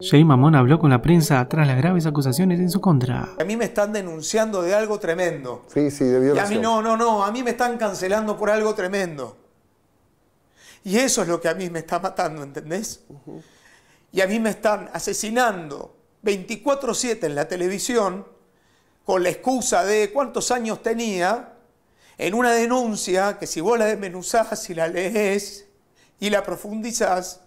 Jay Mamón habló con la prensa tras las graves acusaciones en su contra. A mí me están denunciando de algo tremendo. Sí, sí, de violación. Y a mí no, no, no, a mí me están cancelando por algo tremendo. Y eso es lo que a mí me está matando, ¿entendés? Y a mí me están asesinando 24/7 en la televisión con la excusa de cuántos años tenía en una denuncia que si vos la desmenuzás y la lees y la profundizás,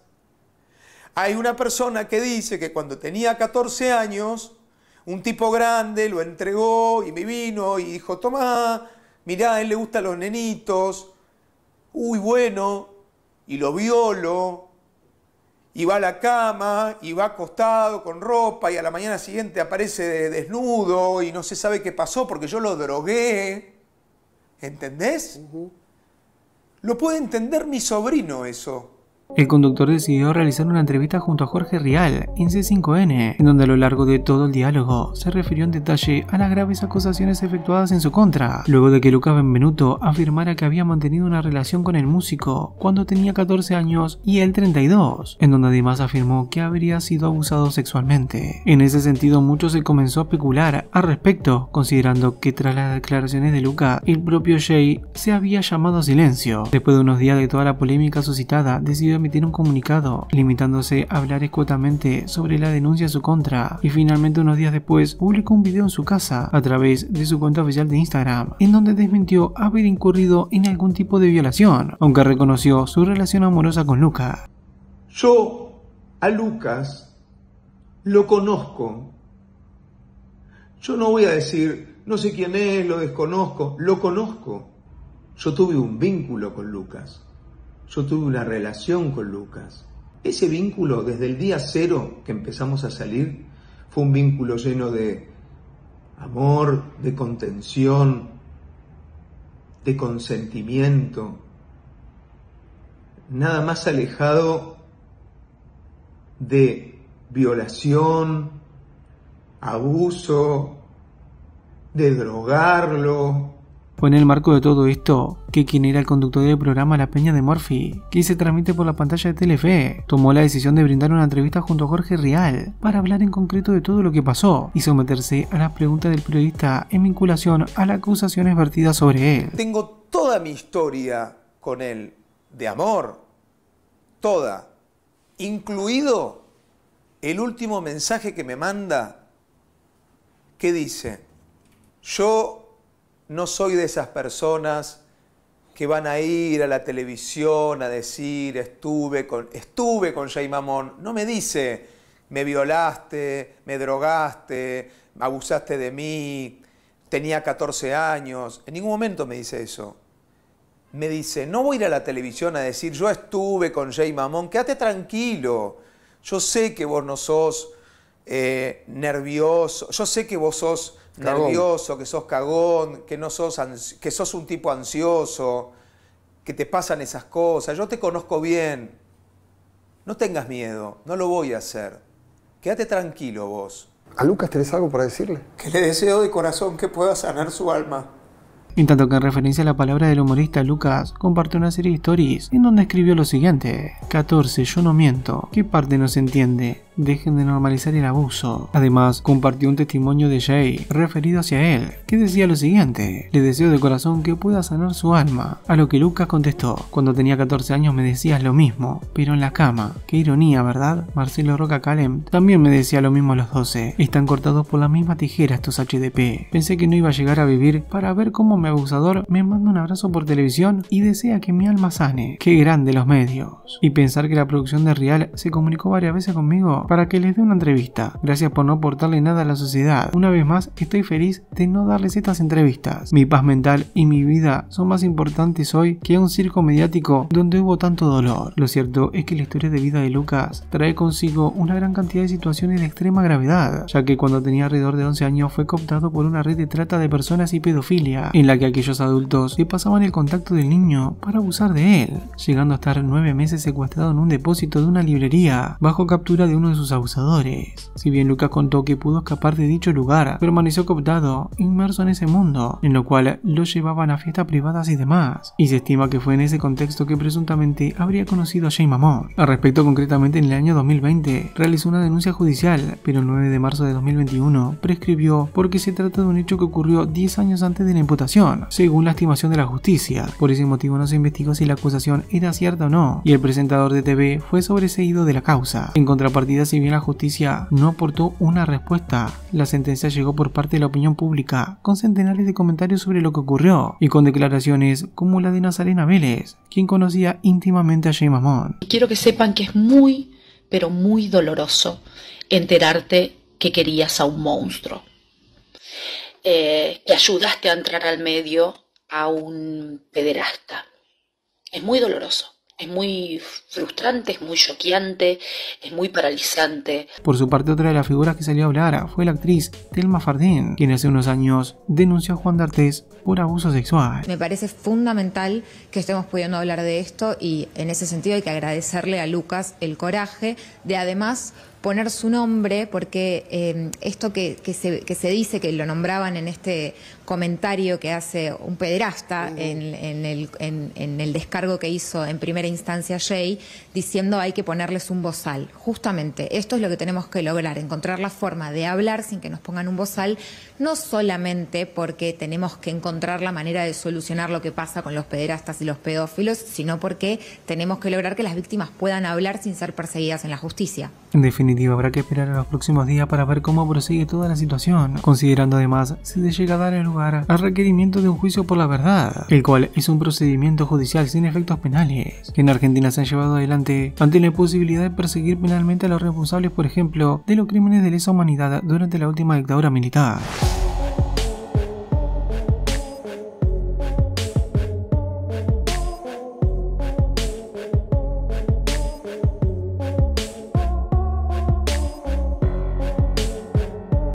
hay una persona que dice que cuando tenía 14 años, un tipo grande lo entregó y me vino y dijo, Tomá, mirá, a él le gustan los nenitos, uy, bueno, y lo violo, y va a la cama, y va acostado con ropa, y a la mañana siguiente aparece desnudo, y no se sabe qué pasó porque yo lo drogué. ¿Entendés? Lo puede entender mi sobrino eso. El conductor decidió realizar una entrevista junto a Jorge Rial en C5N, en donde a lo largo de todo el diálogo se refirió en detalle a las graves acusaciones efectuadas en su contra, luego de que Luca Benvenuto afirmara que había mantenido una relación con el músico cuando tenía 14 años y él 32, en donde además afirmó que habría sido abusado sexualmente. En ese sentido, mucho se comenzó a especular al respecto, considerando que tras las declaraciones de Luca, el propio Jay se había llamado a silencio. Después de unos días de toda la polémica suscitada, decidió decidió emitir un comunicado, limitándose a hablar escuetamente sobre la denuncia a su contra, y finalmente unos días después publicó un video en su casa a través de su cuenta oficial de Instagram, en donde desmintió haber incurrido en algún tipo de violación, aunque reconoció su relación amorosa con Lucas Yo a Lucas lo conozco. Yo no voy a decir, no sé quién es, lo desconozco, lo conozco. Yo tuve un vínculo con Lucas yo tuve una relación con Lucas. Ese vínculo, desde el día cero que empezamos a salir, fue un vínculo lleno de amor, de contención, de consentimiento, nada más alejado de violación, abuso, de drogarlo, fue en el marco de todo esto que quien era el conductor del programa La Peña de Murphy, que se transmite por la pantalla de Telefe, tomó la decisión de brindar una entrevista junto a Jorge Real para hablar en concreto de todo lo que pasó y someterse a las preguntas del periodista en vinculación a las acusaciones vertidas sobre él. Tengo toda mi historia con él, de amor, toda, incluido el último mensaje que me manda, que dice, yo no soy de esas personas que van a ir a la televisión a decir estuve con estuve con Jay Mamón, no me dice me violaste, me drogaste, abusaste de mí, tenía 14 años, en ningún momento me dice eso. Me dice, no voy a ir a la televisión a decir yo estuve con Jay Mamón, quédate tranquilo. Yo sé que vos no sos eh, nervioso. Yo sé que vos sos nervioso, que sos cagón, que, no sos que sos un tipo ansioso, que te pasan esas cosas. Yo te conozco bien. No tengas miedo, no lo voy a hacer. Quédate tranquilo vos. ¿A Lucas tenés algo para decirle? Que le deseo de corazón que pueda sanar su alma. En tanto que en referencia a la palabra del humorista Lucas, comparte una serie de stories en donde escribió lo siguiente. 14. Yo no miento. ¿Qué parte no se entiende? dejen de normalizar el abuso. Además, compartió un testimonio de Jay referido hacia él, que decía lo siguiente, le deseo de corazón que pueda sanar su alma, a lo que Lucas contestó, cuando tenía 14 años me decías lo mismo, pero en la cama, qué ironía, ¿verdad? Marcelo Roca Calem también me decía lo mismo a los 12, están cortados por la misma tijera estos HDP, pensé que no iba a llegar a vivir para ver cómo mi abusador me manda un abrazo por televisión y desea que mi alma sane, qué grande los medios. Y pensar que la producción de Real se comunicó varias veces conmigo para que les dé una entrevista. Gracias por no aportarle nada a la sociedad. Una vez más, estoy feliz de no darles estas entrevistas. Mi paz mental y mi vida son más importantes hoy que un circo mediático donde hubo tanto dolor. Lo cierto es que la historia de vida de Lucas trae consigo una gran cantidad de situaciones de extrema gravedad, ya que cuando tenía alrededor de 11 años fue cooptado por una red de trata de personas y pedofilia, en la que aquellos adultos le pasaban el contacto del niño para abusar de él, llegando a estar 9 meses secuestrado en un depósito de una librería, bajo captura de uno de sus abusadores. Si bien Lucas contó que pudo escapar de dicho lugar, permaneció cooptado, inmerso en ese mundo, en lo cual lo llevaban a fiestas privadas y demás, y se estima que fue en ese contexto que presuntamente habría conocido a Jay Mamón. Al respecto, concretamente en el año 2020, realizó una denuncia judicial, pero el 9 de marzo de 2021 prescribió porque se trata de un hecho que ocurrió 10 años antes de la imputación, según la estimación de la justicia. Por ese motivo no se investigó si la acusación era cierta o no, y el presentador de TV fue sobreseído de la causa. En contrapartida, si bien la justicia no aportó una respuesta, la sentencia llegó por parte de la opinión pública, con centenares de comentarios sobre lo que ocurrió y con declaraciones como la de Nazarena Vélez, quien conocía íntimamente a Jay Mamón. Quiero que sepan que es muy, pero muy doloroso enterarte que querías a un monstruo, eh, que ayudaste a entrar al medio a un pederasta. Es muy doloroso. Es muy frustrante, es muy choqueante, es muy paralizante. Por su parte, otra de las figuras que salió a hablar fue la actriz Telma Fardín, quien hace unos años denunció a Juan D'Artes por abuso sexual. Me parece fundamental que estemos pudiendo hablar de esto y en ese sentido hay que agradecerle a Lucas el coraje de además poner su nombre, porque eh, esto que, se, dice, que lo nombraban en este comentario que hace un pederasta en, el, descargo que hizo en primera instancia Jay, diciendo hay que ponerles un bozal. Justamente, esto es lo que tenemos que lograr, encontrar la forma de hablar sin que nos pongan un bozal, no solamente porque tenemos que encontrar la manera de solucionar lo que pasa con los pederastas y los pedófilos, sino porque tenemos que lograr que las víctimas puedan hablar sin ser perseguidas en la justicia definitiva, habrá que esperar a los próximos días para ver cómo prosigue toda la situación, considerando además si se llega a dar lugar al requerimiento de un juicio por la verdad, el cual es un procedimiento judicial sin efectos penales, que en Argentina se han llevado adelante ante la posibilidad de perseguir penalmente a los responsables, por ejemplo, de los crímenes de lesa humanidad durante la última dictadura militar.